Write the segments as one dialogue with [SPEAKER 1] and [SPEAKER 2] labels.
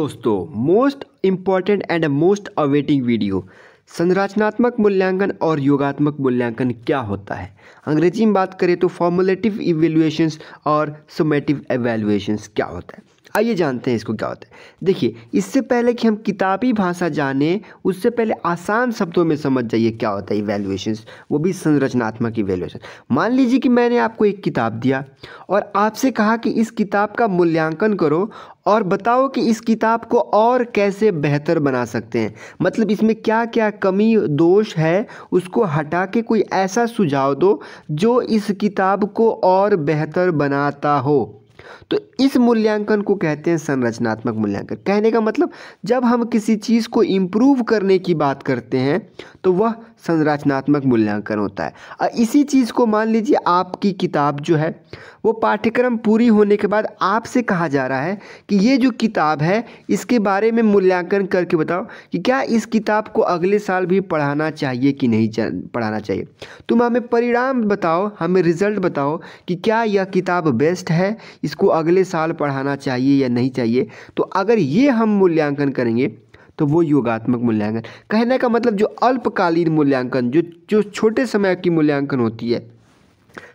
[SPEAKER 1] दोस्तों most important and most awaiting video संरचनात्मक मूल्यांकन और योगात्मक मूल्यांकन क्या होता है अंग्रेजी में बात करें तो फॉर्मुलेटिव इवेल्युएशंस और सोमेटिव एवेल्युएशंस क्या होता है आइए जानते हैं इसको क्या होता है देखिए इससे पहले कि हम किताबी भाषा जाने उससे पहले आसान शब्दों में समझ जाइए क्या होता है इवेल्युएशन वो भी संरचनात्मक इवेल्युएशन मान लीजिए कि मैंने आपको एक किताब दिया और आपसे कहा कि इस किताब का मूल्यांकन करो और बताओ कि इस किताब को और कैसे बेहतर बना सकते हैं मतलब इसमें क्या क्या कमी दोष है उसको हटा के कोई ऐसा सुझाव दो जो इस किताब को और बेहतर बनाता हो तो इस मूल्यांकन को कहते हैं संरचनात्मक मूल्यांकन कहने का मतलब जब हम किसी चीज़ को इम्प्रूव करने की बात करते हैं तो वह संरचनात्मक मूल्यांकन होता है और इसी चीज़ को मान लीजिए आपकी किताब जो है वो पाठ्यक्रम पूरी होने के बाद आपसे कहा जा रहा है कि ये जो किताब है इसके बारे में मूल्यांकन करके बताओ कि क्या इस किताब को अगले साल भी पढ़ाना चाहिए कि नहीं पढ़ाना चाहिए तुम हमें परिणाम बताओ हमें रिज़ल्ट बताओ कि क्या यह किताब बेस्ट है इसको इसको अगले साल पढ़ाना चाहिए या नहीं चाहिए तो अगर ये हम मूल्यांकन करेंगे तो वो योगात्मक मूल्यांकन कहने का मतलब जो अल्पकालीन मूल्यांकन जो जो छोटे समय की मूल्यांकन होती है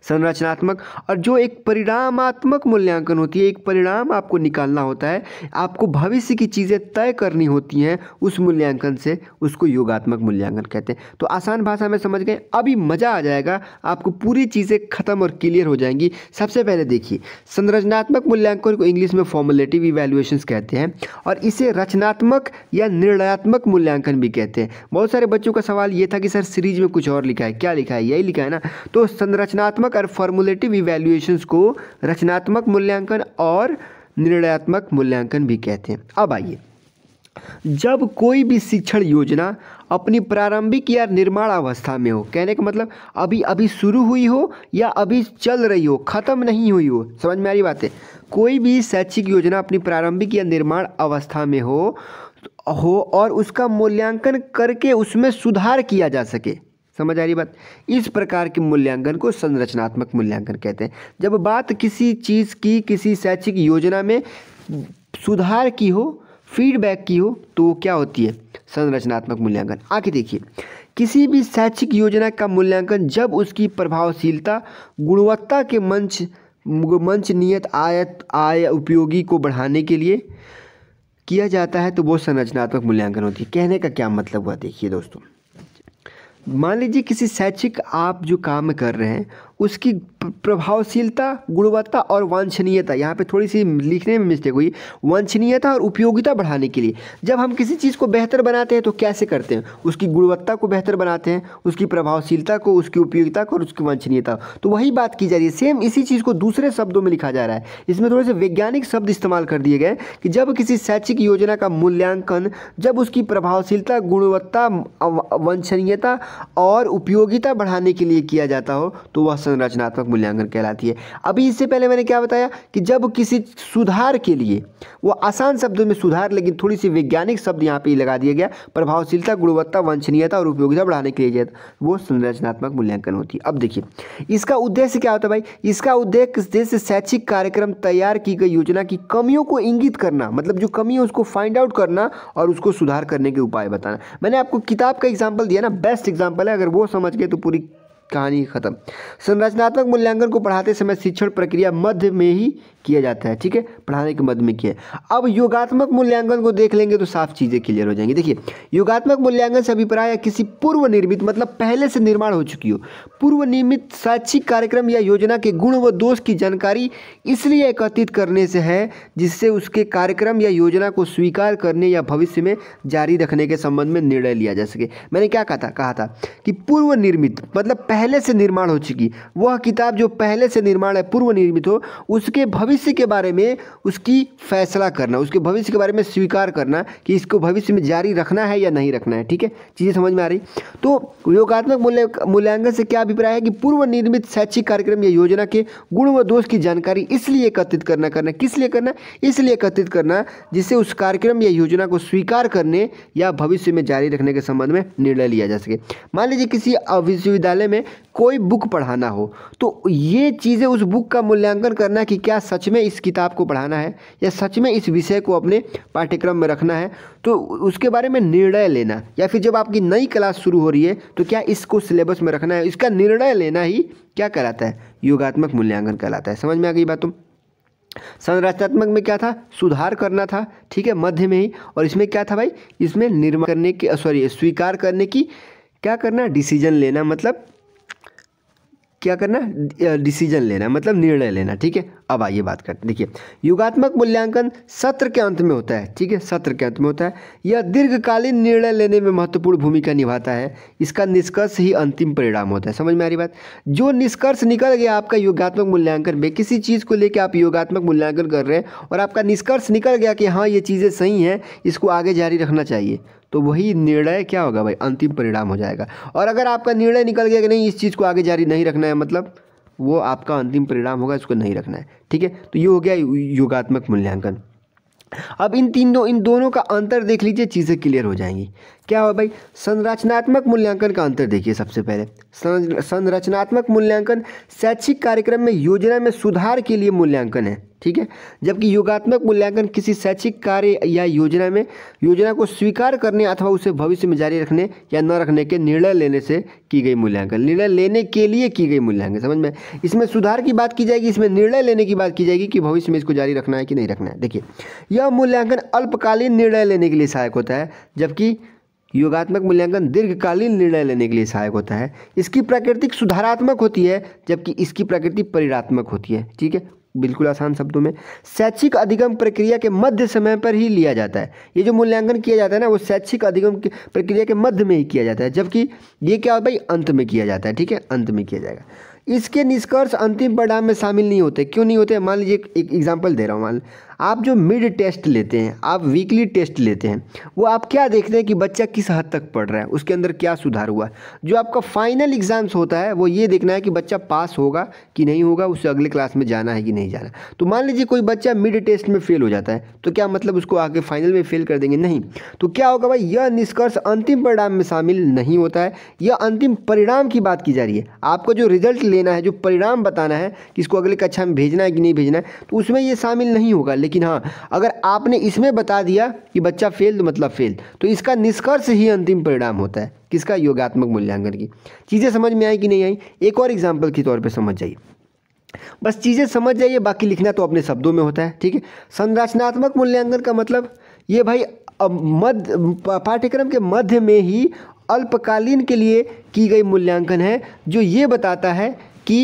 [SPEAKER 1] संरचनात्मक और जो एक परिणामात्मक मूल्यांकन होती है एक परिणाम आपको निकालना होता है आपको भविष्य की चीज़ें तय करनी होती हैं उस मूल्यांकन से उसको योगात्मक मूल्यांकन कहते हैं तो आसान भाषा में समझ गए अभी मज़ा आ जाएगा आपको पूरी चीज़ें खत्म और क्लियर हो जाएंगी सबसे पहले देखिए संरचनात्मक मूल्यांकन को इंग्लिश में फॉर्मुलेटिव इवेल्युएशन कहते हैं और इसे रचनात्मक या निर्णयात्मक मूल्यांकन भी कहते हैं बहुत सारे बच्चों का सवाल ये था कि सर सीरीज में कुछ और लिखा है क्या लिखा है यही लिखा है ना तो संरचनात्मक प्रकार फॉर्मुलेटिव इवेल्युएशंस को रचनात्मक मूल्यांकन और निर्णयात्मक मूल्यांकन भी कहते हैं अब आइए जब कोई भी शिक्षण योजना अपनी प्रारंभिक या निर्माण अवस्था में हो कहने का मतलब अभी अभी शुरू हुई हो या अभी चल रही हो ख़त्म नहीं हुई हो समझ में आ रही बात है कोई भी शैक्षिक योजना अपनी प्रारंभिक या निर्माण अवस्था में हो हो और उसका मूल्यांकन करके उसमें सुधार किया जा सके समझ आ रही बात इस प्रकार के मूल्यांकन को संरचनात्मक मूल्यांकन कहते हैं जब बात किसी चीज़ की किसी शैक्षिक योजना में सुधार की हो फीडबैक की हो तो वो क्या होती है संरचनात्मक मूल्यांकन आके देखिए किसी भी शैक्षिक योजना का मूल्यांकन जब उसकी प्रभावशीलता गुणवत्ता के मंच मंच नियत आयत आय उपयोगी को बढ़ाने के लिए किया जाता है तो वो संरचनात्मक मूल्यांकन होती है कहने का क्या मतलब हुआ देखिए दोस्तों मान लीजिए किसी शैक्षिक आप जो काम कर रहे हैं उसकी प्रभावशीलता गुणवत्ता और वांछनीयता यहाँ पे थोड़ी सी लिखने में मिस्टेक हुई वांछनीयता और उपयोगिता बढ़ाने के लिए जब हम किसी चीज़ को बेहतर बनाते हैं तो कैसे करते हैं उसकी गुणवत्ता को बेहतर बनाते हैं उसकी प्रभावशीलता को उसकी उपयोगिता को और उसकी वांछनीयता तो वही बात की जा रही है सेम इसी चीज़ को दूसरे शब्दों में लिखा जा रहा है इसमें थोड़े से वैज्ञानिक शब्द इस्तेमाल कर दिए गए कि जब किसी शैक्षिक योजना का मूल्यांकन जब उसकी प्रभावशीलता गुणवत्ता वांछनीयता और उपयोगिता बढ़ाने के लिए किया जाता हो तो वह संरचनात्मक मूल्यांकन कहलाती है अभी इससे पहले मैंने क्या बताया कि जब किसी सुधार के लिए वो आसान शब्दों में सुधार लेकिन थोड़ी सी वैज्ञानिक शब्द यहाँ पे लगा दिया गया प्रभावशीलता गुणवत्ता वंचनीयता और उपयोगिता बढ़ाने के लिए वो संरचनात्मक मूल्यांकन होती है अब देखिए इसका उद्देश्य क्या होता है भाई इसका उद्देश्य शैक्षिक कार्यक्रम तैयार की गई योजना की कमियों को इंगित करना मतलब जो कमी है उसको फाइंड आउट करना और उसको सुधार करने के उपाय बताना मैंने आपको किताब का एग्जाम्पल दिया ना बेस्ट एग्जाम्पल है अगर वो समझ गए तो पूरी कहानी खत्म संरचनात्मक मूल्यांकन को पढ़ाते समय शिक्षण प्रक्रिया मध्य में ही किया जाता है ठीक है पढ़ाने के मद में किया अब योगात्मक मूल्यांकन को देख लेंगे तो साफ चीज़ें क्लियर हो जाएंगी देखिए योगात्मक मूल्यांकन से अभिप्राय या किसी पूर्व निर्मित मतलब पहले से निर्माण हो चुकी हो पूर्व निर्मित शैक्षिक कार्यक्रम या योजना के गुण व दोष की जानकारी इसलिए एकत्रित करने से है जिससे उसके कार्यक्रम या योजना को स्वीकार करने या भविष्य में जारी रखने के संबंध में निर्णय लिया जा सके मैंने क्या कहा था कहा था कि पूर्व निर्मित मतलब पहले से निर्माण हो चुकी वह किताब जो पहले से निर्माण है पूर्व निर्मित हो उसके भविष्य भविष्य के बारे में उसकी फैसला करना उसके भविष्य के बारे में स्वीकार करना कि इसको भविष्य में जारी रखना है या नहीं रखना है ठीक है चीज़ें समझ में आ रही तो योगात्मक मूल्य मूल्यांकन से क्या अभिप्राय है कि पूर्व निर्मित शैक्षिक कार्यक्रम या योजना के गुण व दोष की जानकारी इसलिए एकत्रित करना करना किस लिए करना इसलिए एकत्रित करना जिससे उस कार्यक्रम या योजना को स्वीकार करने या भविष्य में जारी रखने के संबंध में निर्णय लिया जा सके मान लीजिए किसी विश्वविद्यालय में कोई बुक पढ़ाना हो तो ये चीज़ें उस बुक का मूल्यांकन करना कि क्या सच में इस किताब को पढ़ाना है या सच में इस विषय को अपने पाठ्यक्रम में रखना है तो उसके बारे में निर्णय लेना या फिर जब आपकी नई क्लास शुरू हो रही है तो क्या इसको सिलेबस में रखना है इसका निर्णय लेना ही क्या कहलाता है योगात्मक मूल्यांकन कहलाता है समझ में आ गई बात तुम संरचनात्मक में क्या था सुधार करना था ठीक है मध्य में ही और इसमें क्या था भाई इसमें निर्माण करने की सॉरी स्वीकार करने की क्या करना डिसीजन लेना मतलब क्या करना डिसीजन लेना मतलब निर्णय लेना ठीक है अब आइए बात करते हैं देखिए युगात्मक मूल्यांकन सत्र के अंत में होता है ठीक है सत्र के अंत में होता है यह दीर्घकालीन निर्णय लेने में महत्वपूर्ण भूमिका निभाता है इसका निष्कर्ष ही अंतिम परिणाम होता है समझ में आ रही बात जो निष्कर्ष निकल गया आपका योगात्मक मूल्यांकन में किसी चीज़ को लेकर आप योगात्मक मूल्यांकन कर रहे हैं और आपका निष्कर्ष निकल गया कि हाँ ये चीज़ें सही हैं इसको आगे जारी रखना चाहिए तो वही निर्णय क्या होगा भाई अंतिम परिणाम हो जाएगा और अगर आपका निर्णय निकल गया कि नहीं इस चीज़ को आगे जारी नहीं रखना है मतलब वो आपका अंतिम परिणाम होगा इसको नहीं रखना है ठीक है तो ये हो गया योगात्मक मूल्यांकन अब इन तीनों इन दोनों का अंतर देख लीजिए चीज़ें क्लियर हो जाएंगी क्या हो भाई संरचनात्मक मूल्यांकन का अंतर देखिए सबसे पहले संरचनात्मक मूल्यांकन शैक्षिक कार्यक्रम में योजना में सुधार के लिए मूल्यांकन है ठीक है जबकि योगात्मक मूल्यांकन किसी शैक्षिक कार्य या योजना में योजना को स्वीकार करने अथवा उसे भविष्य में जारी रखने या न रखने के निर्णय लेने से की गई मूल्यांकन निर्णय लेने के लिए की गई मूल्यांकन समझ में इसमें सुधार की बात की जाएगी इसमें निर्णय लेने की बात की जाएगी कि भविष्य में इसको जारी रखना है कि नहीं रखना है देखिए यह मूल्यांकन अल्पकालीन निर्णय लेने के लिए सहायक होता है जबकि योगात्मक मूल्यांकन दीर्घकालीन निर्णय लेने के लिए सहायक होता है इसकी प्रकृति सुधारात्मक होती है जबकि इसकी प्रकृति परिणात्मक होती है ठीक है बिल्कुल आसान शब्दों में शैक्षिक अधिगम प्रक्रिया के मध्य समय पर ही लिया जाता है ये जो मूल्यांकन किया जाता है ना वो शैक्षिक अधिगम प्रक्रिया के मध्य में ही किया जाता है जबकि ये क्या होता है अंत में किया जाता है ठीक है अंत में किया जाएगा इसके निष्कर्ष अंतिम परिणाम में शामिल नहीं होते क्यों नहीं होते मान लीजिए एक एग्जाम्पल दे रहा हूँ मान आप जो मिड टेस्ट लेते हैं आप वीकली टेस्ट लेते हैं वो आप क्या देखते हैं कि बच्चा किस हद तक पढ़ रहा है उसके अंदर क्या सुधार हुआ जो आपका फाइनल एग्ज़ाम्स होता है वो ये देखना है कि बच्चा पास होगा कि नहीं होगा उसे अगले क्लास में जाना है कि नहीं जाना तो मान लीजिए कोई बच्चा मिड टेस्ट में फेल हो जाता है तो क्या मतलब उसको आगे फाइनल में फेल कर देंगे नहीं तो क्या होगा भाई यह निष्कर्ष अंतिम परिणाम में शामिल नहीं होता है यह अंतिम परिणाम की बात की जा रही है आपको जो रिजल्ट लेना है जो परिणाम बताना है कि इसको अगले कक्षा में भेजना है कि नहीं भेजना है तो उसमें यह शामिल नहीं होगा लेकिन हाँ अगर आपने इसमें बता दिया कि बच्चा फेल्ड तो मतलब फेल तो इसका निष्कर्ष ही अंतिम परिणाम होता है किसका योगात्मक मूल्यांकन की चीज़ें समझ में आई कि नहीं आई एक और एग्जाम्पल के तौर पर समझ जाइए बस चीज़ें समझ जाइए बाकी लिखना तो अपने शब्दों में होता है ठीक है संरचनात्मक मूल्यांकन का मतलब ये भाई मध्य पाठ्यक्रम के मध्य में ही अल्पकालीन के लिए की गई मूल्यांकन है जो ये बताता है कि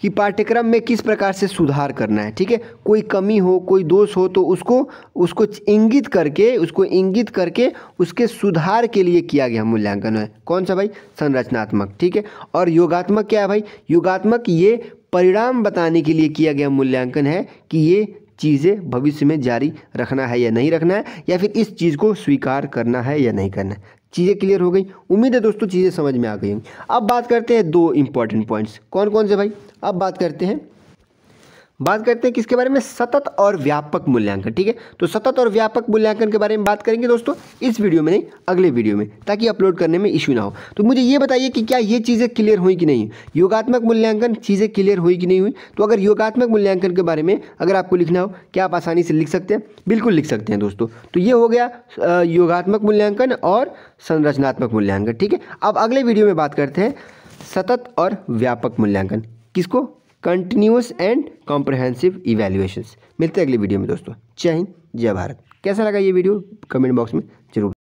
[SPEAKER 1] कि पाठ्यक्रम में किस प्रकार से सुधार करना है ठीक है कोई कमी हो कोई दोष हो तो उसको उसको इंगित करके उसको इंगित करके उसके सुधार के लिए किया गया मूल्यांकन है कौन सा भाई संरचनात्मक ठीक है और योगात्मक क्या है भाई योगात्मक ये परिणाम बताने के लिए किया गया मूल्यांकन है कि ये चीज़ें भविष्य में जारी रखना है या नहीं रखना है या फिर इस चीज़ को स्वीकार करना है या नहीं करना है चीज़ें क्लियर हो गई उम्मीद है दोस्तों चीज़ें समझ में आ गई अब बात करते हैं दो इंपॉर्टेंट पॉइंट्स कौन कौन से भाई अब बात करते हैं बात करते हैं किसके बारे में सतत और व्यापक मूल्यांकन ठीक है तो सतत और व्यापक मूल्यांकन के बारे में बात करेंगे दोस्तों इस वीडियो में नहीं अगले वीडियो में ताकि अपलोड करने में इश्यू ना हो तो मुझे ये बताइए कि क्या ये चीज़ें क्लियर हुई कि नहीं योगात्मक मूल्यांकन चीज़ें क्लियर हुई कि नहीं हुई तो अगर योगात्मक मूल्यांकन के बारे में अगर आपको लिखना हो क्या आप आसानी से लिख सकते हैं बिल्कुल लिख सकते हैं दोस्तों तो ये हो गया योगात्मक मूल्यांकन और संरचनात्मक मूल्यांकन ठीक है अब अगले वीडियो में बात करते हैं सतत और व्यापक मूल्यांकन किसको कंटिन्यूस एंड कॉम्प्रहेंसिव इवेल्युएशन मिलते हैं अगली वीडियो में दोस्तों जय हिंद जय भारत कैसा लगा ये वीडियो कमेंट बॉक्स में जरूर